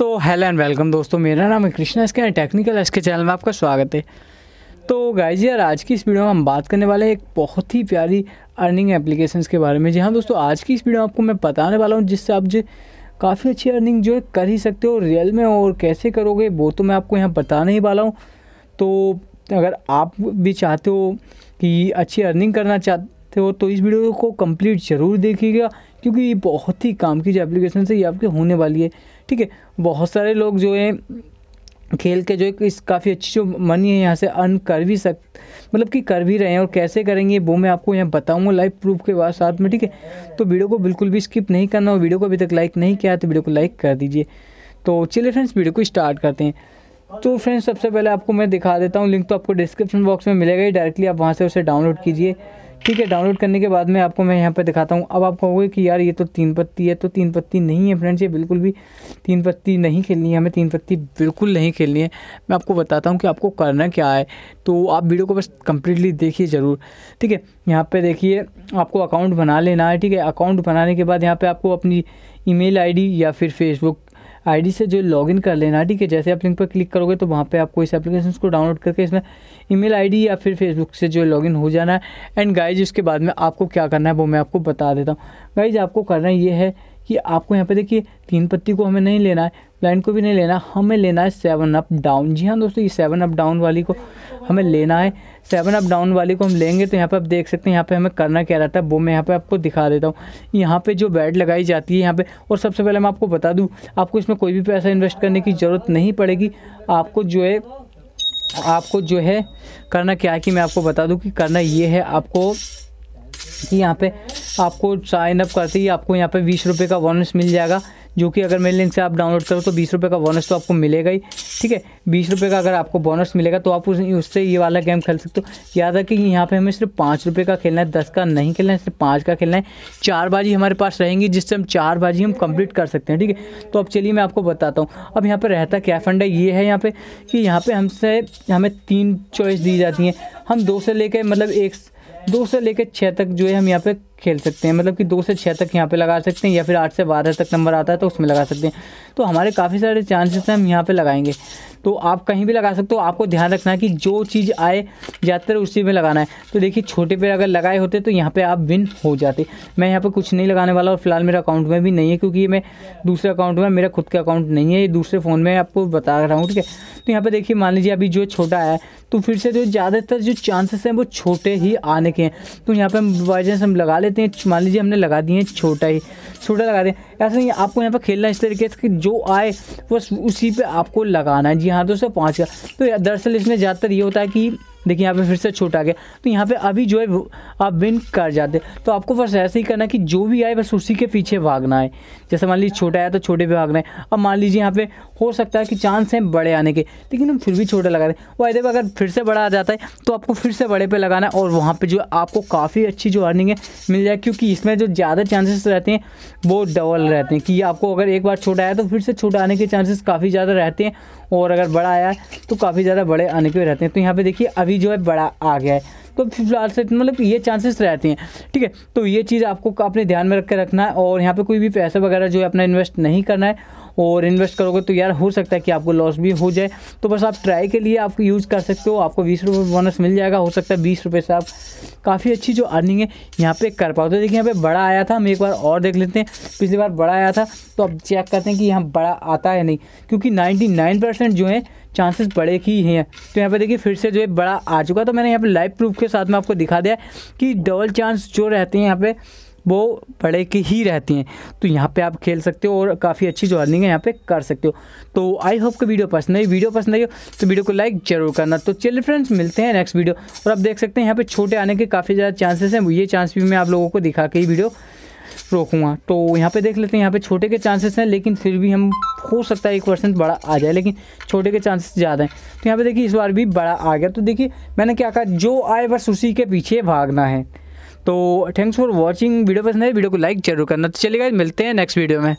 तो hello and welcome दोस्तों मेरा नाम है कृष्णा इसके टेक्निकल एस के चैनल में आपका स्वागत है तो गाइज यार आज की इस वीडियो में हम बात करने वाले हैं एक बहुत ही प्यारी अर्निंग एप्लीकेशंस के बारे में जी हाँ दोस्तों आज की इस वीडियो में आपको मैं बताने वाला हूँ जिससे आप जो काफ़ी अच्छी अर्निंग जो है कर ही सकते हो रियल में और कैसे करोगे वो तो मैं आपको यहाँ बताने ही वाला हूँ तो अगर आप भी चाहते हो कि अच्छी अर्निंग करना चाहते हो तो इस वीडियो को कम्प्लीट ज़रूर देखिएगा क्योंकि ये बहुत ही काम की जो एप्लीकेशन है ये आपके होने वाली है ठीक है बहुत सारे लोग जो है खेल के जो एक इस काफ़ी अच्छी जो मनी है यहाँ से अर्न कर भी सक मतलब कि कर भी रहे हैं और कैसे करेंगे वो मैं आपको यहाँ बताऊँगा लाइव प्रूफ के बाद साथ में ठीक है तो वीडियो को बिल्कुल भी स्किप नहीं करना और वीडियो को अभी तक लाइक नहीं किया तो वीडियो को लाइक कर दीजिए तो चलिए फ्रेंड्स वीडियो को स्टार्ट करते हैं तो फ्रेंड्स सबसे पहले आपको मैं दिखा देता हूँ लिंक तो आपको डिस्क्रिप्शन बॉक्स में मिलेगा ही डायरेक्टली आप वहाँ से उसे डाउनलोड कीजिए ठीक है डाउनलोड करने के बाद में आपको मैं यहाँ पर दिखाता हूँ अब आप कहोगे कि यार ये तो तीन पत्ती है तो तीन पत्ती नहीं है फ्रेंड्स ये बिल्कुल भी तीन पत्ती नहीं खेलनी है हमें तीन पत्ती बिल्कुल नहीं खेलनी है मैं आपको बताता हूँ कि आपको करना क्या है तो आप वीडियो को बस कम्प्लीटली देखिए ज़रूर ठीक है यहाँ पर देखिए आपको अकाउंट बना लेना है ठीक है अकाउंट बनाने के बाद यहाँ पर आपको अपनी ईमेल आईडी या फिर फेसबुक आईडी से जो लॉगिन कर लेना ठीक है जैसे आप लिंक पर क्लिक करोगे तो वहाँ पे आपको इस एप्लीकेशन को डाउनलोड करके इसमें ईमेल आईडी या फिर फेसबुक से जो लॉगिन हो जाना है एंड गाइज उसके बाद में आपको क्या करना है वो मैं आपको बता देता हूँ गाइज आपको करना ये है कि आपको यहाँ पे देखिए तीन पत्ती को हमें नहीं लेना है ब्लाइंड को भी नहीं लेना हमें लेना है सेवन अप डाउन जी हाँ दोस्तों ये सेवन अप डाउन वाली को हमें लेना है सेवन अप डाउन वाली को हम लेंगे तो यहाँ पे आप देख सकते हैं यहाँ पे हमें करना क्या रहता है वो मैं यहाँ पे आपको दिखा देता हूँ यहाँ पे जो बैट लगाई जाती है यहाँ पे और सबसे पहले मैं आपको बता दूँ आपको इसमें कोई भी पैसा इन्वेस्ट करने की ज़रूरत नहीं पड़ेगी आपको जो है आपको जो है करना क्या है कि मैं आपको बता दूँ कि करना ये है आपको कि यहाँ पर आपको साइन अप करते ही आपको यहाँ पे बीस रुपये का बोनस मिल जाएगा जो कि अगर मेरे लिंक से आप डाउनलोड करो तो बीस रुपये का बोनस तो आपको मिलेगा ही ठीक है बीस रुपये का अगर आपको बोनस मिलेगा तो आप उस उससे ये वाला गेम खेल सकते हो याद है कि यहाँ पे हमें सिर्फ पाँच रुपये का खेलना है दस का नहीं खेलना है सिर्फ पाँच का खेलना है चार बाजी हमारे पास रहेंगी जिससे हम चार बाजी हम कम्प्लीट कर सकते हैं ठीक है तो अब चलिए मैं आपको बताता हूँ अब यहाँ पर रहता क्या फंड है ये है यहाँ पर कि यहाँ पर हमसे हमें तीन चॉइस दी जाती हैं हम दो से लेकर मतलब एक दो से लेकर छः तक जो है हम यहाँ पर खेल सकते हैं मतलब कि दो से छः तक यहाँ पे लगा सकते हैं या फिर आठ से बारह तक नंबर आता है तो उसमें लगा सकते हैं तो हमारे काफ़ी सारे चांसेस हम यहाँ पे लगाएंगे तो आप कहीं भी लगा सकते हो आपको ध्यान रखना है कि जो चीज़ आए ज़्यादातर उसी में लगाना है तो देखिए छोटे पे अगर लगाए होते तो यहाँ पर आप विन हो जाते मैं यहाँ पर कुछ नहीं लगाने वाला और फिलहाल मेरा अकाउंट में भी नहीं है क्योंकि मैं दूसरे अकाउंट में मेरा खुद का अकाउंट नहीं है ये दूसरे फ़ोन में आपको बता रहा हूँ ठीक है तो यहाँ पर देखिए मान लीजिए अभी जो छोटा आया तो फिर से जो ज़्यादातर जो चांसेस हैं वो छोटे ही आने के हैं तो यहाँ पर बाई चांस हम लगा ले लेते हैं मान लीजिए हमने लगा दिए छोटा ही छोटा लगा दें ऐसा नहीं आपको यहाँ पर खेलना इस तरीके से कि जो आए बस उसी पर आपको लगाना है जी हाँ दोस्तों पाँच का तो दरअसल इसमें ज़्यादातर ये होता है कि देखिए यहाँ पे फिर से छूट आ गया तो यहाँ पे अभी जो है आप विन कर जाते तो आपको बस ऐसे ही करना कि जो भी आए बस उसी के पीछे भागना है जैसे मान लीजिए छोटा आया तो छोटे पे भागना है अब मान लीजिए यहाँ पे हो सकता है कि चांस हैं बड़े आने के लेकिन हम फिर भी छोटे लगा रहे वो आए अगर फिर से बड़ा आ जाता है तो आपको फिर से बड़े पर लगाना है और वहाँ पर जो आपको काफ़ी अच्छी जो अर्निंग है मिल जाए क्योंकि इसमें जो ज़्यादा चांसेस रहते हैं वो डबल रहते हैं कि आपको अगर एक बार छोटा आया तो फिर से छोटा आने के चांसेस काफ़ी ज़्यादा रहते हैं और अगर बड़ा आया तो काफ़ी ज़्यादा बड़े आने के रहते हैं तो यहाँ पे देखिए अभी जो है बड़ा आ गया है तो फिलहाल से मतलब ये चांसेस रहते हैं ठीक है तो ये चीज़ आपको अपने ध्यान में रख के रखना है और यहाँ पर कोई भी पैसा वगैरह जो है अपना इन्वेस्ट नहीं करना है और इन्वेस्ट करोगे तो यार हो सकता है कि आपको लॉस भी हो जाए तो बस आप ट्राई के लिए आप यूज़ कर सकते हो आपको बीस रुपये बोनस मिल जाएगा हो सकता है बीस रुपये से आप काफ़ी अच्छी जो अर्निंग है यहाँ पे कर पाओ तो देखिए यहाँ पे बड़ा आया था हम एक बार और देख लेते हैं पिछली बार बड़ा आया था तो अब चेक करते हैं कि यहाँ बड़ा आता है नहीं क्योंकि नाइन्टी परसेंट जो है चांसेस बड़े की ही हैं तो यहाँ पे देखिए फिर से जो है बड़ा आ चुका तो मैंने यहाँ पे लाइव प्रूफ के साथ में आपको दिखा दिया कि डबल चांस जो रहते हैं यहाँ पे वो बड़े की ही रहती हैं तो यहाँ पे आप खेल सकते हो और काफ़ी अच्छी जो अर्निंग है यहाँ पे कर सकते हो तो आई होप कि वीडियो पसंद आई वीडियो पसंद आई हो तो वीडियो को लाइक जरूर करना तो चलिए फ्रेंड्स मिलते हैं नेक्स्ट वीडियो और आप देख सकते हैं यहाँ पे छोटे आने के काफ़ी ज़्यादा चांसेस हैं ये चांस भी मैं आप लोगों को दिखा के ही वीडियो रोकूंगा तो यहाँ पर देख लेते हैं यहाँ पर छोटे के चांसेस हैं लेकिन फिर भी हम हो सकता है एक परसेंट बड़ा आ जाए लेकिन छोटे के चांसेस ज़्यादा हैं तो यहाँ पर देखिए इस बार भी बड़ा आ गया तो देखिए मैंने क्या कहा जो आए बस उसी के पीछे भागना है तो थैंक्स फॉर वॉचिंग वीडियो पसंद है वीडियो को लाइक जरूर करना तो चलिए मिलते हैं नेक्स्ट वीडियो में